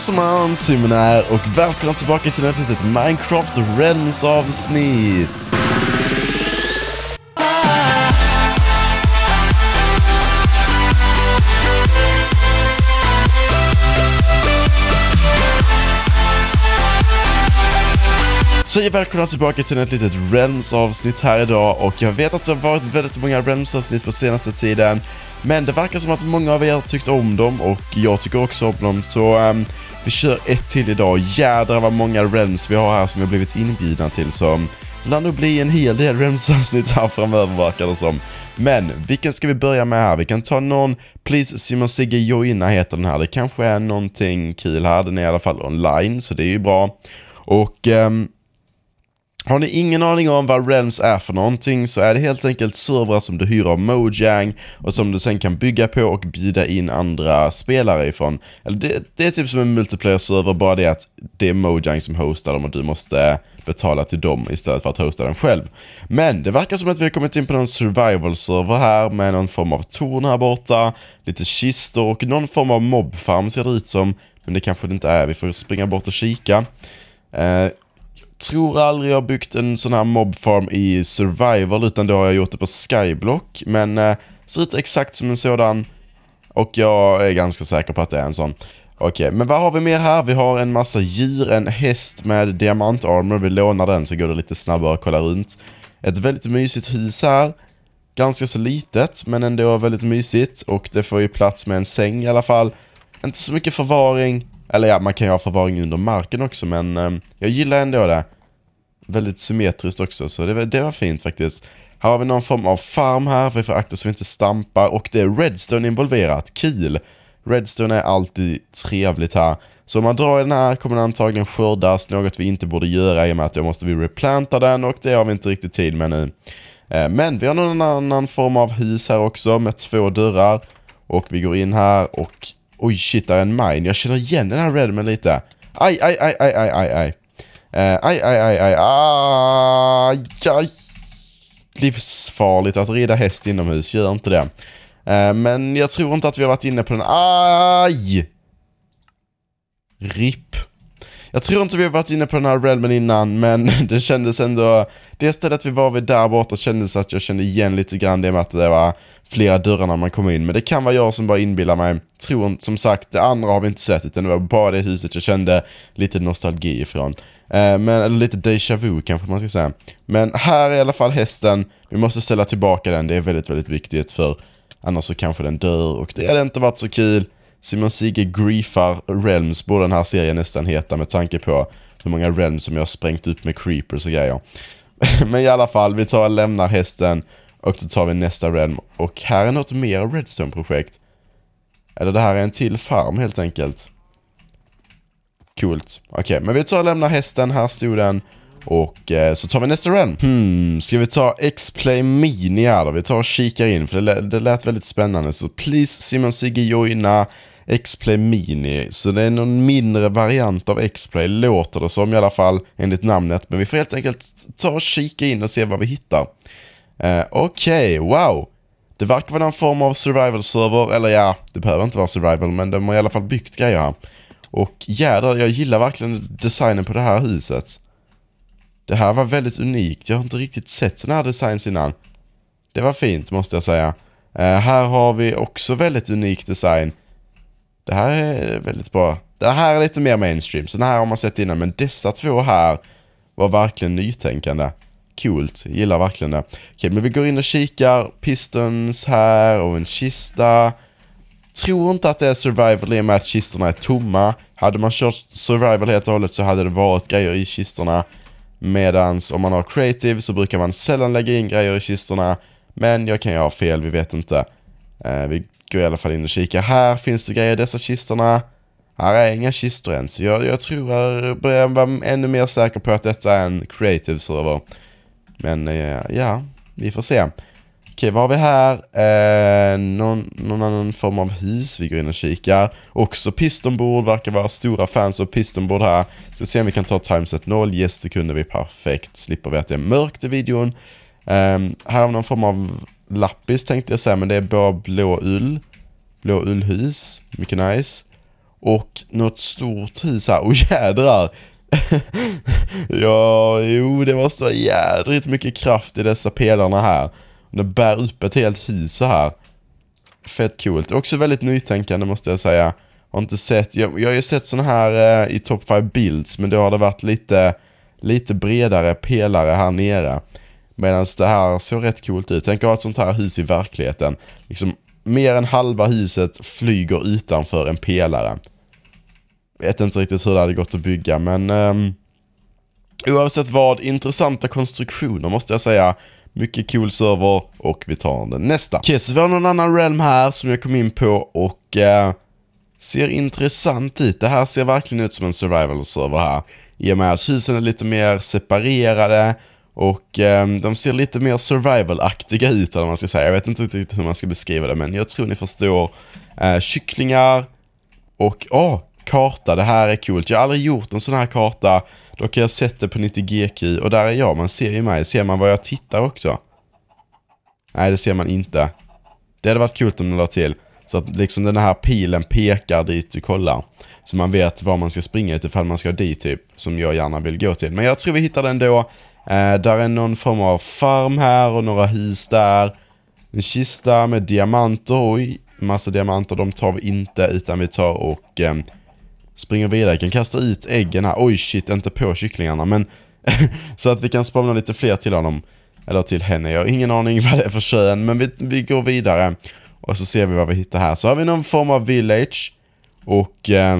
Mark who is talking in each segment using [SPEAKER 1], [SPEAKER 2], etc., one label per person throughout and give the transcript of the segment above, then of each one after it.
[SPEAKER 1] Tja man, Simon här och välkomna tillbaka till ett litet Minecraft Realms avsnitt. Tjejer, välkomna tillbaka till ett litet rems avsnitt här idag och jag vet att det har varit väldigt många rems avsnitt på senaste tiden men det verkar som att många av er tyckt om dem och jag tycker också om dem så um, vi kör ett till idag. Jädrar vad många rems vi har här som jag blivit inbjudna till så ehm, det lär nog bli en hel del rems-avsnitt här framöver verkar det som. Men vilken ska vi börja med här? Vi kan ta någon Please Simon Sigge Joina heter den här. Det kanske är någonting kul här. Den är i alla fall online så det är ju bra. Och um, har ni ingen aning om vad Realms är för någonting så är det helt enkelt servrar som du hyr av Mojang och som du sen kan bygga på och bjuda in andra spelare ifrån. Eller det, det är typ som en multiplayer-server, bara det att det är Mojang som hostar dem och du måste betala till dem istället för att hosta den själv. Men det verkar som att vi har kommit in på någon survival-server här med någon form av torn här borta, lite kistor och någon form av mobfarm ser det ut som. Men det kanske det inte är, vi får springa bort och kika. Uh, tror aldrig jag byggt en sån här mobfarm i survival utan då har jag gjort det på skyblock. Men eh, ser ut exakt som en sådan och jag är ganska säker på att det är en sån. Okej, okay, men vad har vi mer här? Vi har en massa djur, en häst med diamantarmor. Vi lånar den så går det lite snabbare att kolla runt. Ett väldigt mysigt hus här. Ganska så litet, men ändå väldigt mysigt. Och det får ju plats med en säng i alla fall. Inte så mycket förvaring, eller ja, man kan ju ha förvaring under marken också, men ehm, jag gillar ändå det. Väldigt symmetriskt också, så det, det var fint faktiskt. Här har vi någon form av farm här, för vi får akta så vi inte stampar. Och det är redstone involverat, kul! Redstone är alltid trevligt här. Så om man drar i den här kommer den antagligen skördas, något vi inte borde göra i och med att jag måste vi replanta den och det har vi inte riktigt tid med nu. Eh, men vi har någon annan form av hus här också med två dörrar. Och vi går in här och Oj shit, där är en mine. Jag känner igen den här Redman lite. Aj, aj, aj, aj, aj, aj, aj. Uh, aj, aj, aj, aj, aj, aj. Livsfarligt att rida häst inomhus, gör inte det. Eh, men jag tror inte att vi har varit inne på den. Aj! RIP. Jag tror inte vi har varit inne på den här realmen innan, men det kändes ändå... Det stället vi var vid där borta kändes att jag kände igen lite grann det med att det var flera dörrar när man kom in. Men det kan vara jag som bara inbillar mig. Tror inte, som sagt, det andra har vi inte sett, utan det var bara det huset jag kände lite nostalgi ifrån. Eh, men, eller lite déjà vu kanske man ska säga. Men här är i alla fall hästen. Vi måste ställa tillbaka den, det är väldigt, väldigt viktigt för annars så kanske den dör och det hade inte varit så kul. Simon Sige griefar Realms, borde den här serien nästan heta med tanke på hur många Realms som jag har sprängt ut med creepers och grejer. Men i alla fall, vi tar och lämnar hästen och så tar vi nästa Realm. Och här är något mer Redstone-projekt. Eller det här är en till farm helt enkelt. Coolt. Okej, okay, men vi tar och lämnar hästen. Här stod den. Och eh, så tar vi nästa realm. Hmm, ska vi ta X-Play Mini här då? Vi tar och kikar in, för det, det lät väldigt spännande. Så please Simon Sigge joina. X-Play Mini. Så det är någon mindre variant av X-Play, låter det som i alla fall, enligt namnet. Men vi får helt enkelt ta och kika in och se vad vi hittar. Eh, Okej, okay, wow! Det verkar vara någon form av survival-server, eller ja, det behöver inte vara survival, men de har i alla fall byggt grejer här. Och jädrar, jag gillar verkligen designen på det här huset. Det här var väldigt unikt, jag har inte riktigt sett sådana här designs innan. Det var fint, måste jag säga. Eh, här har vi också väldigt unik design. Det här är väldigt bra. Det här är lite mer mainstream, så den här har man sett innan, men dessa två här var verkligen nytänkande. Coolt, gillar verkligen det. Okej, men vi går in och kikar. Pistons här och en kista. Tror inte att det är survival i och med att kistorna är tomma. Hade man kört survival helt och hållet så hade det varit grejer i kistorna. Medans om man har creative så brukar man sällan lägga in grejer i kistorna. Men jag kan ju ha fel, vi vet inte. Eh, vi går i alla fall in och kikar. Här finns det grejer i dessa kistorna. Här är inga kistor än, så jag, jag tror jag börjar vara ännu mer säker på att detta är en creative server. Men eh, ja, vi får se. Okej, vad har vi här? Eh, någon, någon, annan form av hus vi går in och kikar. Också pistonbord, verkar vara stora fans av pistonbord här. Ska se om vi kan ta timeset 0. Yes, det kunde vi perfekt. Slipper vi att det är mörkt i videon. Eh, här har vi någon form av lappis tänkte jag säga, men det är bara blå ull. Blå ullhus, mycket nice. Och något stort hus här, och jädrar! ja, jo, det måste vara jädrigt mycket kraft i dessa pelarna här. De bär upp ett helt hus så här. Fett coolt. Också väldigt nytänkande måste jag säga. Har inte sett, jag, jag har ju sett sådana här eh, i Top 5 Builds, men då har det varit lite, lite bredare pelare här nere. Medan det här såg rätt coolt ut. Tänk att ha ett sånt här hus i verkligheten. Liksom, mer än halva huset flyger utanför en pelare. Vet inte riktigt hur det hade gått att bygga, men... Um, oavsett vad, intressanta konstruktioner måste jag säga. Mycket cool server och vi tar den nästa. Okej, så vi har någon annan realm här som jag kom in på och eh, ser intressant ut. Det här ser verkligen ut som en survival server här. I och med att husen är lite mer separerade och eh, de ser lite mer survival-aktiga ut, eller man ska säga. Jag vet inte riktigt hur man ska beskriva det, men jag tror ni förstår. Eh, kycklingar och, åh, oh, karta. Det här är coolt. Jag har aldrig gjort en sån här karta. Då kan jag sätta på 90GQ och där är jag. Man ser ju mig. Ser man vad jag tittar också? Nej, det ser man inte. Det hade varit coolt om de la till. Så att liksom den här pilen pekar dit du kollar. Så man vet var man ska springa ifall man ska dit typ, som jag gärna vill gå till. Men jag tror vi hittar den då. Eh, där är någon form av farm här och några hus där. En kista med diamanter. Oj, massa diamanter. De tar vi inte utan vi tar och eh, springer vidare. Jag kan kasta ut äggen här. Oj shit, inte på kycklingarna men så att vi kan spawna lite fler till honom. Eller till henne. Jag har ingen aning vad det är för kön men vi, vi går vidare. Och så ser vi vad vi hittar här. Så har vi någon form av village. Och... Eh,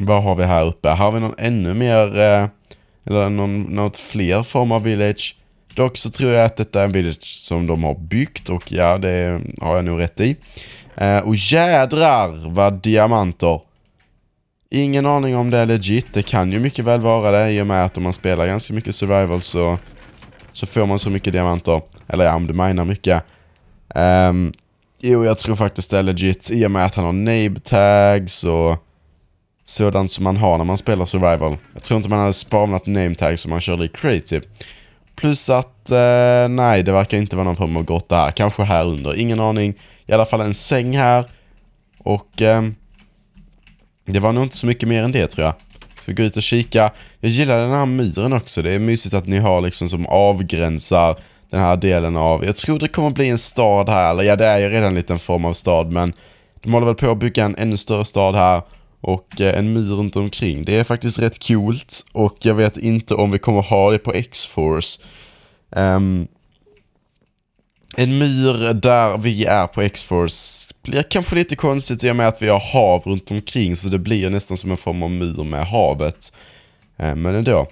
[SPEAKER 1] vad har vi här uppe? Här har vi någon ännu mer... Eh, eller någon, något fler form av village. Dock så tror jag att detta är en village som de har byggt och ja, det har jag nog rätt i. Eh, och jädrar vad diamanter! Ingen aning om det är legit, det kan ju mycket väl vara det i och med att om man spelar ganska mycket survival så, så får man så mycket diamanter. Eller ja, om du minar mycket. Um, jo, jag tror faktiskt det är legit i och med att han har name tags och sådant som man har när man spelar survival. Jag tror inte man hade spawnat nametag som man körde i creative. Plus att, eh, nej det verkar inte vara någon form av grotta här. Kanske här under, ingen aning. I alla fall en säng här. Och eh, det var nog inte så mycket mer än det tror jag. Ska vi gå ut och kika? Jag gillar den här myren också. Det är mysigt att ni har liksom som avgränsar den här delen av... Jag tror det kommer bli en stad här. Eller ja, det är ju redan en liten form av stad men de håller väl på att bygga en ännu större stad här och eh, en myr runt omkring. Det är faktiskt rätt coolt och jag vet inte om vi kommer ha det på X-Force. Um, en myr där vi är på X-Force blir kanske lite konstigt i och med att vi har hav runt omkring så det blir nästan som en form av myr med havet. Ehm, men ändå.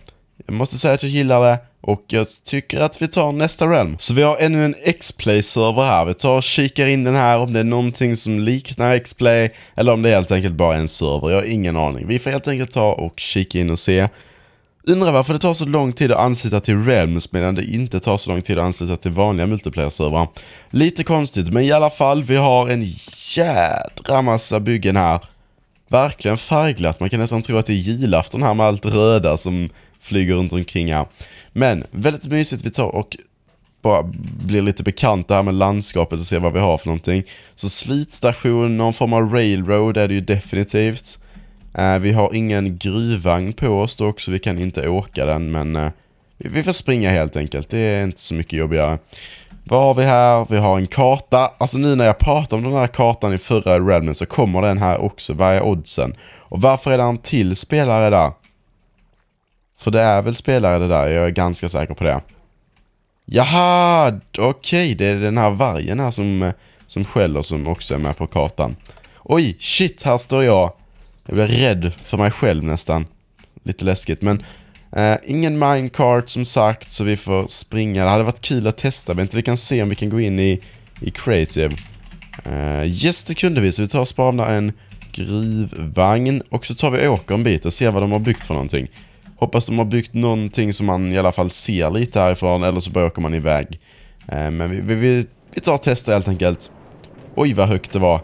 [SPEAKER 1] Jag måste säga att jag gillar det. Och jag tycker att vi tar nästa realm. Så vi har ännu en X-Play-server här. Vi tar och kikar in den här om det är någonting som liknar X-Play. Eller om det helt enkelt bara är en server. Jag har ingen aning. Vi får helt enkelt ta och kika in och se. Undrar varför det tar så lång tid att ansluta till Realms medan det inte tar så lång tid att ansluta till vanliga multiplayer server Lite konstigt, men i alla fall, vi har en jädra massa byggen här. Verkligen färgglatt, man kan nästan tro att det är julafton här med allt röda som flyger runt omkring här. Men väldigt mysigt, vi tar och bara blir lite bekanta här med landskapet och ser vad vi har för någonting. Så slitstation, någon form av railroad är det ju definitivt. Eh, vi har ingen gruvvagn på oss då också, vi kan inte åka den men eh, vi får springa helt enkelt, det är inte så mycket jobbigare. Vad har vi här? Vi har en karta. Alltså nu när jag pratar om den här kartan i förra Redman så kommer den här också, vad är oddsen? Och varför är det en till spelare där? För det är väl spelare det där, jag är ganska säker på det. Jaha, okej, okay, det är den här vargen här som, som skäller som också är med på kartan. Oj, shit, här står jag. Jag blir rädd för mig själv nästan. Lite läskigt, men eh, ingen minecart som sagt, så vi får springa. Det hade varit kul att testa, men inte vi kan se om vi kan gå in i, i creative. Eh, yes, det kunde vi, så vi tar och spavnar en gruvvagn och så tar vi åker en bit och ser vad de har byggt för någonting. Hoppas de har byggt någonting som man i alla fall ser lite härifrån, eller så bara åker man iväg. Eh, men vi, vi, vi, tar och testar helt enkelt. Oj, vad högt det var.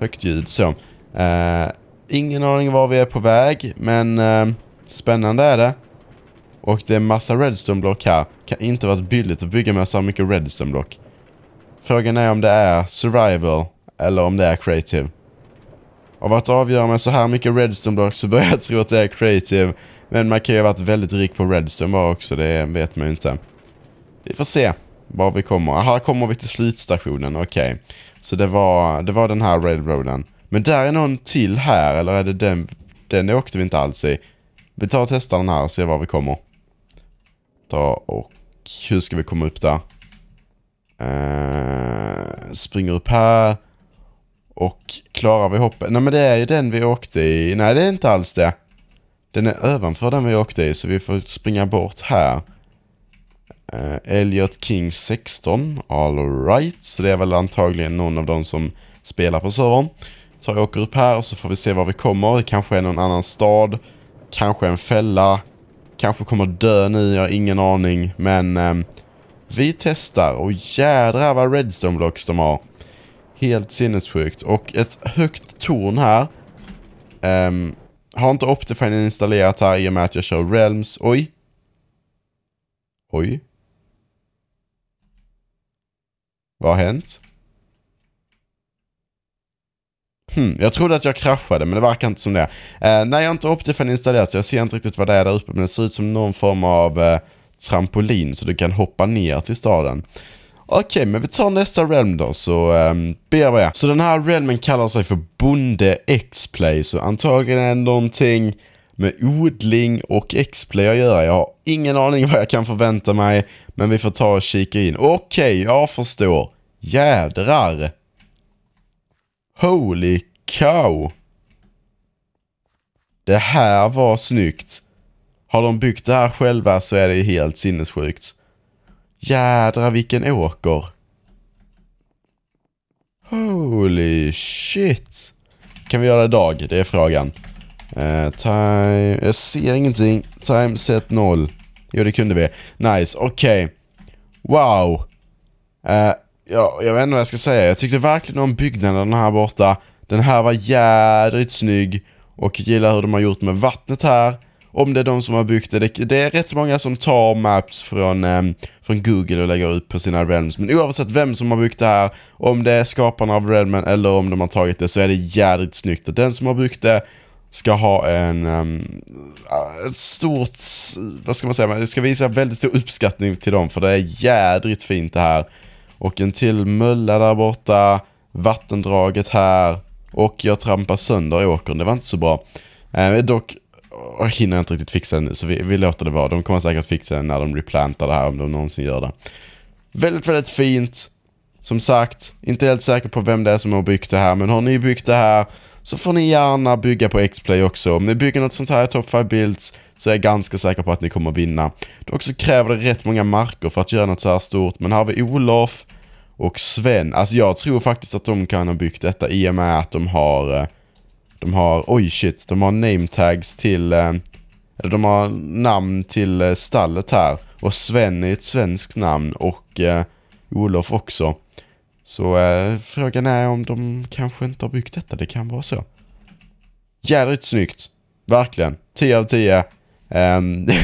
[SPEAKER 1] Högt ljud, så. Eh, ingen aning var vi är på väg, men eh, spännande är det. Och det är massa redstone-block här. Kan inte varit billigt att bygga med så mycket redstone-block. Frågan är om det är survival eller om det är creative av att avgöra med så här mycket redstone block så börjar jag tro att det är creative. Men man kan ju ha varit väldigt rik på redstone bara också, det vet man ju inte. Vi får se var vi kommer. Här kommer vi till slitstationen, okej. Okay. Så det var, det var den här railroaden. Men där är någon till här, eller är det den? Den åkte vi inte alls i. Vi tar och testar den här och ser var vi kommer. Ta och hur ska vi komma upp där? Uh, springer upp här. Och klarar vi hoppet? Nej men det är ju den vi åkte i. Nej det är inte alls det. Den är ovanför den vi åkte i så vi får springa bort här. Uh, Elliot King 16, alright. Så det är väl antagligen någon av de som spelar på servern. Så jag åker upp här och så får vi se var vi kommer. Det kanske är någon annan stad. Kanske en fälla. Kanske kommer dö nu, jag har ingen aning. Men um, vi testar och jädrar vad redstone blocks de har. Helt sinnessjukt. Och ett högt torn här. Um, har inte Optifine installerat här i och med att jag kör Realms. Oj. Oj. Vad har hänt? Hmm, jag trodde att jag kraschade, men det verkar inte som det. Eh, nej, jag har inte Optifine installerat, så jag ser inte riktigt vad det är där uppe, men det ser ut som någon form av eh, trampolin, så du kan hoppa ner till staden. Okej, okay, men vi tar nästa realm då, så um, ehm, BB. E. Så den här realmen kallar sig för Bonde X-play, så antagligen är det någonting med odling och X-play att göra. Jag har ingen aning vad jag kan förvänta mig, men vi får ta och kika in. Okej, okay, jag förstår. Jädrar! Holy cow! Det här var snyggt. Har de byggt det här själva så är det ju helt sinnessjukt. Jädra vilken åker. Holy shit. Kan vi göra det idag? Det är frågan. Uh, time... Jag ser ingenting. Time set 0. Jo, det kunde vi. Nice, okej. Okay. Wow. Uh, ja, jag vet inte vad jag ska säga. Jag tyckte verkligen om byggnaden här borta. Den här var jädrigt snygg. Och gillar hur de har gjort med vattnet här om det är de som har byggt det. Det är rätt många som tar maps från, um, från Google och lägger ut på sina realms. Men oavsett vem som har byggt det här, om det är skaparna av realmen eller om de har tagit det så är det jävligt snyggt. Och den som har byggt det ska ha en um, ett stort, vad ska man säga, man ska visa väldigt stor uppskattning till dem för det är jädrigt fint det här. Och en till mölla där borta, vattendraget här och jag trampar sönder åkern, det var inte så bra. Eh, dock och hinner inte riktigt fixa det nu, så vi, vi låter det vara. De kommer säkert fixa det när de replantar det här, om de någonsin gör det. Väldigt, väldigt fint. Som sagt, inte helt säker på vem det är som har byggt det här, men har ni byggt det här så får ni gärna bygga på X-Play också. Om ni bygger något sånt här i Top 5 Builds så är jag ganska säker på att ni kommer vinna. Dock så kräver det rätt många marker för att göra något så här stort, men här har vi Olof och Sven. Alltså jag tror faktiskt att de kan ha byggt detta i och med att de har eh, de har, oj shit, de har nametags till, eh, eller de har namn till eh, stallet här. Och Sven är ett svenskt namn och eh, Olof också. Så eh, frågan är om de kanske inte har byggt detta, det kan vara så. Jädrigt snyggt, verkligen. 10 av 10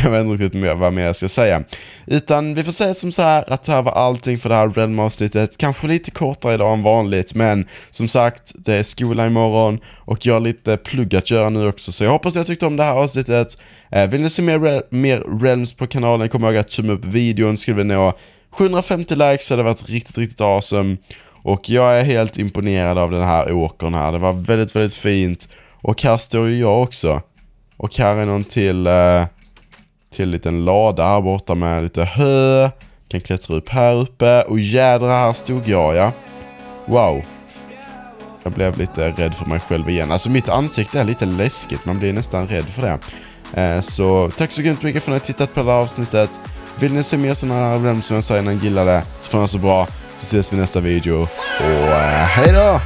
[SPEAKER 1] jag vet inte riktigt vad mer jag ska säga. Utan vi får säga som så här att det här var allting för det här Redma-avsnittet. Kanske lite kortare idag än vanligt, men som sagt, det är skola imorgon och jag har lite plugg att göra nu också. Så jag hoppas att ni tyckte om det här avsnittet. Ehm, vill ni se mer, mer Realms på kanalen, kom ihåg att tumma upp videon. Skulle vi nå 750 likes så hade det varit riktigt, riktigt awesome. Och jag är helt imponerad av den här åkern här. Det var väldigt, väldigt fint. Och här står ju jag också. Och här är någon till, eh, till liten lada här borta med lite hö. Kan klättra upp här uppe. Och jädra här stod jag ja. Wow. Jag blev lite rädd för mig själv igen. Alltså mitt ansikte är lite läskigt. Man blir nästan rädd för det. Eh, så tack så grymt mycket för att ni har tittat på det här avsnittet. Vill ni se mer sådana här problem som jag sa innan, gilla det. Så får ni så bra. Så ses vi i nästa video. Och eh, hej då!